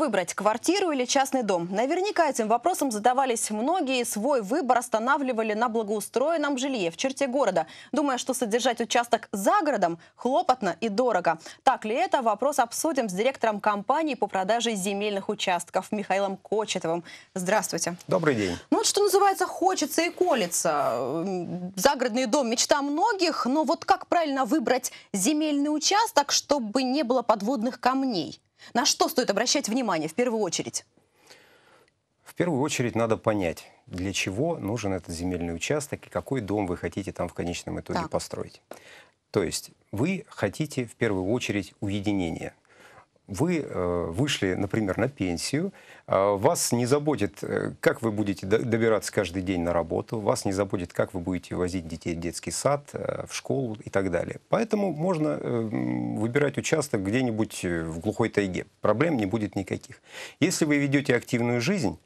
выбрать, квартиру или частный дом? Наверняка этим вопросом задавались многие. Свой выбор останавливали на благоустроенном жилье в черте города, думая, что содержать участок за городом хлопотно и дорого. Так ли это? Вопрос обсудим с директором компании по продаже земельных участков Михаилом Кочетовым. Здравствуйте. Добрый день. Ну вот что называется, хочется и колется. Загородный дом – мечта многих, но вот как правильно выбрать земельный участок, чтобы не было подводных камней? На что стоит обращать внимание в первую очередь? В первую очередь надо понять, для чего нужен этот земельный участок и какой дом вы хотите там в конечном итоге так. построить. То есть вы хотите в первую очередь уединения вы э, вышли, например, на пенсию, э, вас не заботит, э, как вы будете добираться каждый день на работу, вас не заботит, как вы будете возить детей в детский сад, в школу и так далее. Поэтому можно выбирать участок где-нибудь в глухой тайге. Проблем не будет никаких. Если вы ведете активную жизнь,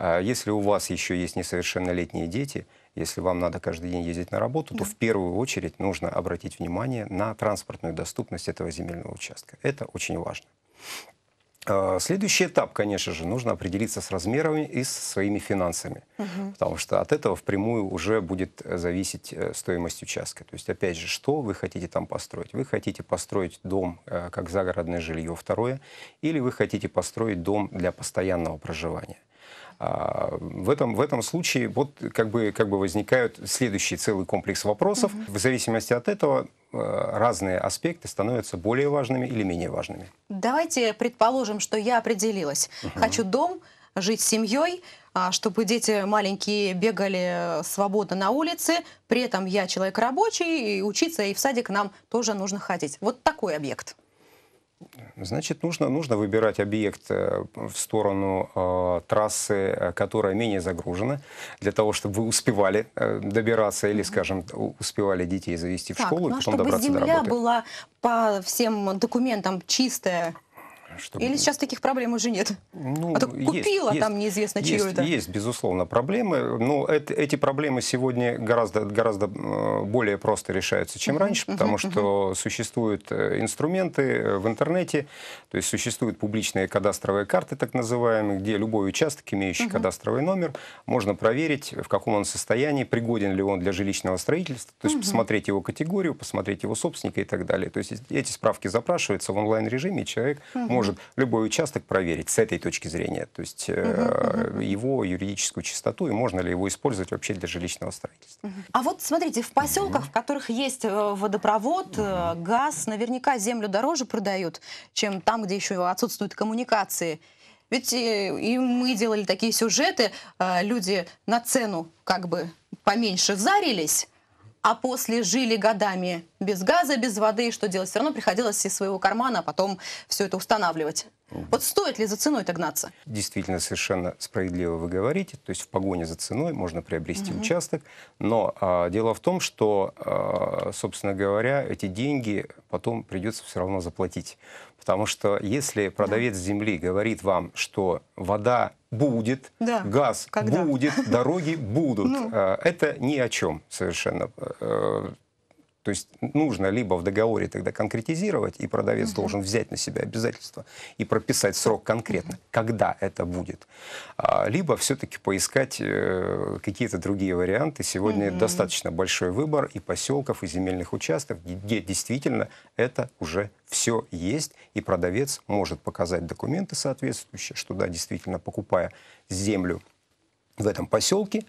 если у вас еще есть несовершеннолетние дети, если вам надо каждый день ездить на работу, да. то в первую очередь нужно обратить внимание на транспортную доступность этого земельного участка. Это очень важно. А, следующий этап, конечно же, нужно определиться с размерами и со своими финансами, угу. потому что от этого впрямую уже будет э, зависеть э, стоимость участка. То есть, опять же, что вы хотите там построить? Вы хотите построить дом э, как загородное жилье, второе, или вы хотите построить дом для постоянного проживания? А, в этом, в этом случае вот как бы, как бы возникают следующий целый комплекс вопросов. Угу. В зависимости от этого а, разные аспекты становятся более важными или менее важными. Давайте предположим, что я определилась. Угу. Хочу дом, жить с семьей, а, чтобы дети маленькие бегали э, свободно на улице, при этом я человек рабочий, и учиться и в садик нам тоже нужно ходить. Вот такой объект. Значит, нужно, нужно выбирать объект э, в сторону э, трассы, э, которая менее загружена, для того, чтобы вы успевали э, добираться или, скажем, успевали детей завести в так, школу ну, и а потом чтобы добраться до работы. земля была по всем документам чистая. Чтобы... Или сейчас таких проблем уже нет? Ну, а то купила есть, там есть, неизвестно чье есть, это. Есть, безусловно, проблемы. Но это, эти проблемы сегодня гораздо, гораздо э, более просто решаются, чем раньше, потому что существуют э, инструменты э, в интернете, то есть существуют публичные кадастровые карты, так называемые, где любой участок, имеющий кадастровый номер, можно проверить, в каком он состоянии, пригоден ли он для жилищного строительства, то есть посмотреть его категорию, посмотреть его собственника и так далее. То есть эти справки запрашиваются в онлайн-режиме, человек uh может любой участок проверить с этой точки зрения, то есть угу, его юридическую чистоту и можно ли его использовать вообще для жилищного строительства. А вот смотрите, в поселках, в которых есть э, водопровод, э, газ, наверняка землю дороже продают, чем там, где еще отсутствуют коммуникации. Ведь и мы делали такие сюжеты, люди на цену как бы поменьше зарились, а после жили годами без газа, без воды, что делать? Все равно приходилось из своего кармана, а потом все это устанавливать. Вот стоит ли за ценой это гнаться? Действительно, совершенно справедливо вы говорите. То есть в погоне за ценой можно приобрести угу. участок. Но а, дело в том, что, а, собственно говоря, эти деньги потом придется все равно заплатить. Потому что если продавец да. земли говорит вам, что вода будет, да. газ Когда? будет, дороги будут, ну. э, это ни о чем совершенно. Э, то есть нужно либо в договоре тогда конкретизировать, и продавец угу. должен взять на себя обязательства и прописать срок конкретно, угу. когда это будет. А, либо все-таки поискать э, какие-то другие варианты. Сегодня угу. достаточно большой выбор и поселков, и земельных участков, где действительно это уже все есть, и продавец может показать документы соответствующие, что да, действительно, покупая землю в этом поселке,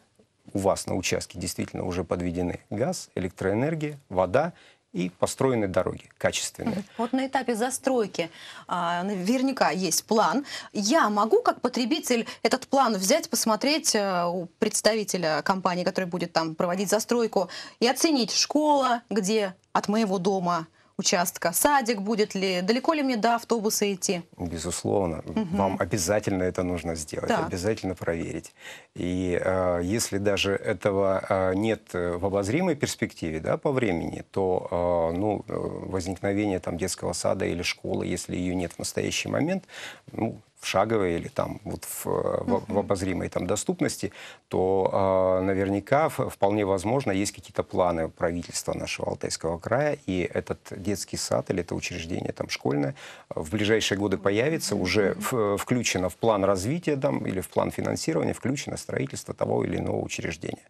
у вас на участке действительно уже подведены газ, электроэнергия, вода и построены дороги качественные. Вот на этапе застройки а, наверняка есть план. Я могу как потребитель этот план взять, посмотреть э, у представителя компании, который будет там проводить застройку, и оценить школа, где от моего дома участка? Садик будет ли? Далеко ли мне до автобуса идти? Безусловно. Угу. Вам обязательно это нужно сделать, да. обязательно проверить. И э, если даже этого э, нет э, в обозримой перспективе да, по времени, то э, ну, э, возникновение там, детского сада или школы, если ее нет в настоящий момент, ну, в шаговой или там вот в, э, в, в обозримой там доступности, то э, наверняка вполне возможно есть какие-то планы правительства нашего Алтайского края, и этот детский сад или это учреждение там школьное в ближайшие годы появится, уже в, включено в план развития там или в план финансирования, включено строительство того или иного учреждения.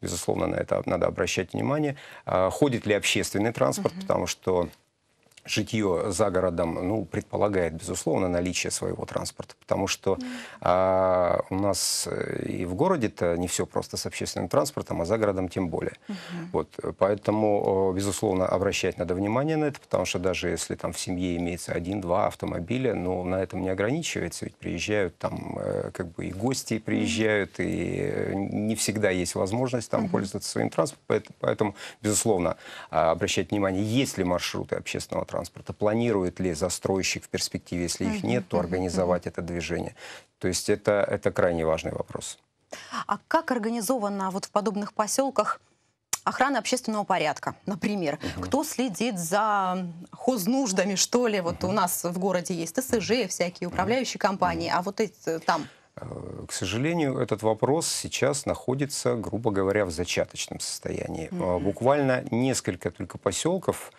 Безусловно, на это надо обращать внимание. Э, ходит ли общественный транспорт, потому что житье за городом ну, предполагает, безусловно, наличие своего транспорта, потому что а, у нас э, и в городе-то не все просто с общественным транспортом, а за городом тем более. вот, поэтому, безусловно, обращать надо внимание на это, потому что даже если там в семье имеется один-два автомобиля, ну, на этом не ограничивается, ведь приезжают там э, как бы и гости приезжают, и э, не всегда есть возможность там пользоваться своим транспортом, поэтому, безусловно, а, обращать внимание, есть ли маршруты общественного транспорта, планирует ли застройщик в перспективе, если их нет, то организовать это движение. То есть это, это крайне важный вопрос. А как организована вот в подобных поселках охрана общественного порядка, например? Угу. Кто следит за хознуждами, что ли? Вот угу. у нас в городе есть ТСЖ, всякие управляющие угу. компании, а вот эти там... Э, к сожалению, этот вопрос сейчас находится, грубо говоря, в зачаточном состоянии. Mm-hmm. Буквально несколько только поселков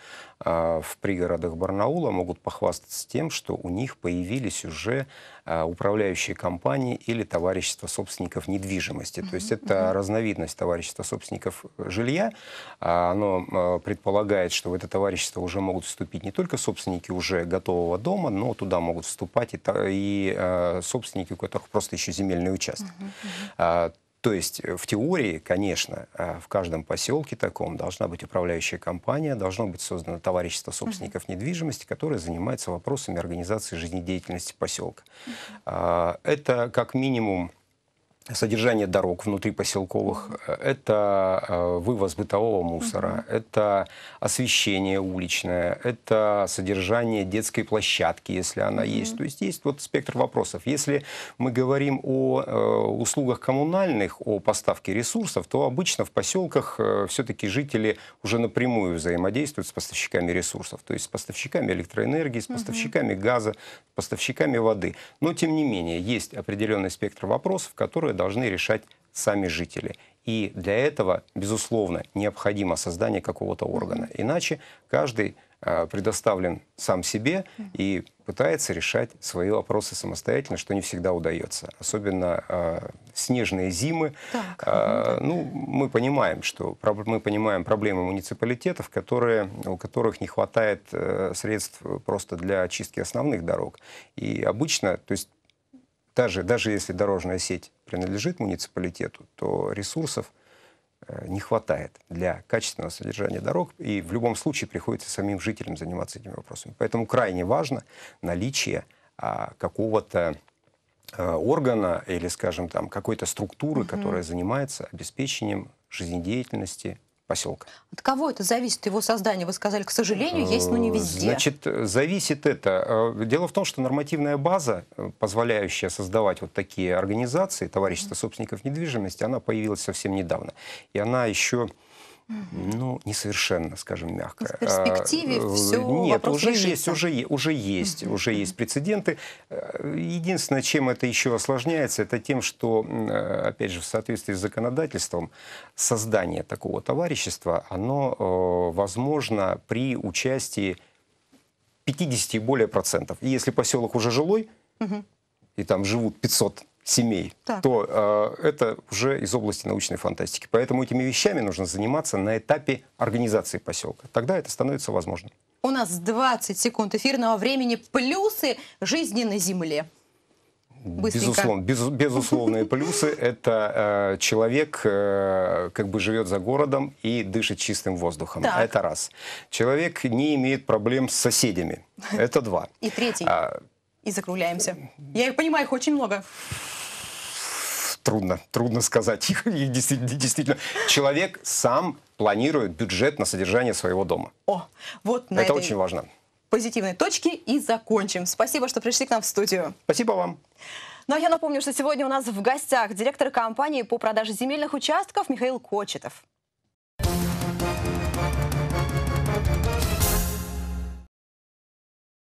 э, в пригородах Барнаула могут похвастаться тем, что у них появились уже управляющие компании или товарищество собственников недвижимости. Mm-hmm. То есть это mm-hmm. разновидность товарищества собственников жилья. А, оно предполагает, что в это товарищество уже могут вступить не только собственники уже готового дома, но туда могут вступать и, собственники, у которых просто просто еще земельный участок. Uh-huh, uh-huh. А, то есть э, в теории, конечно, а, в каждом поселке таком должна быть управляющая компания, должно быть создано товарищество собственников uh-huh. недвижимости, которое занимается вопросами организации жизнедеятельности поселка. Uh-huh. Это как минимум содержание дорог внутри поселковых, э, это э, вывоз бытового мусора, угу. это освещение уличное, это содержание детской площадки, если она угу. есть. То есть есть вот спектр вопросов. Если мы говорим о э, услугах коммунальных, о поставке ресурсов, то обычно в поселках все-таки жители уже напрямую взаимодействуют с поставщиками ресурсов, то есть с поставщиками электроэнергии, с поставщиками угу. газа, с поставщиками воды. Но тем не менее есть определенный спектр вопросов, которые должны решать сами жители. И для этого, безусловно, необходимо создание какого-то органа. Иначе каждый а, предоставлен сам себе и пытается решать свои вопросы самостоятельно, что не всегда удается. Особенно э, снежные зимы. Так, э, ну, мы понимаем, что мы понимаем проблемы муниципалитетов, которые, у которых не хватает э, средств просто для очистки основных дорог. И обычно, то есть даже, даже если дорожная сеть принадлежит муниципалитету, то ресурсов э, не хватает для качественного содержания дорог, и в любом случае приходится самим жителям заниматься этими вопросами. Поэтому крайне важно наличие а, какого-то э, органа или, скажем, там какой-то структуры, угу. которая занимается обеспечением жизнедеятельности поселка. От кого это зависит, его создание? Вы сказали, к сожалению, есть, но не везде. Значит, зависит это. Э, дело в том, что нормативная база, э, позволяющая создавать вот такие организации, товарищества собственников недвижимости, она появилась совсем недавно. И она еще ну, несовершенно, скажем мягко. В перспективе а, все Нет, уже лежит, есть, уже, уже есть, угу. уже есть прецеденты. Э, единственное, чем это еще осложняется, это тем, что, э, опять же, в соответствии с законодательством, создание такого товарищества, оно э, возможно при участии 50 и более процентов. И если поселок уже жилой, угу. и там живут 500 семей, так. то э, это уже из области научной фантастики. Поэтому этими вещами нужно заниматься на этапе организации поселка. Тогда это становится возможным. У нас 20 секунд эфирного времени. Плюсы жизни на Земле. Безусловно, без, безусловные плюсы – это э, человек э, как бы живет за городом и дышит чистым воздухом. Так. Это раз. Человек не имеет проблем с соседями. Это два. И третий. А, и закругляемся. Я их понимаю, их очень много трудно, трудно сказать. Их действительно, действительно, человек сам планирует бюджет на содержание своего дома. О, вот на Это этой... очень важно позитивной точки и закончим. Спасибо, что пришли к нам в студию. Спасибо вам. Ну а я напомню, что сегодня у нас в гостях директор компании по продаже земельных участков Михаил Кочетов.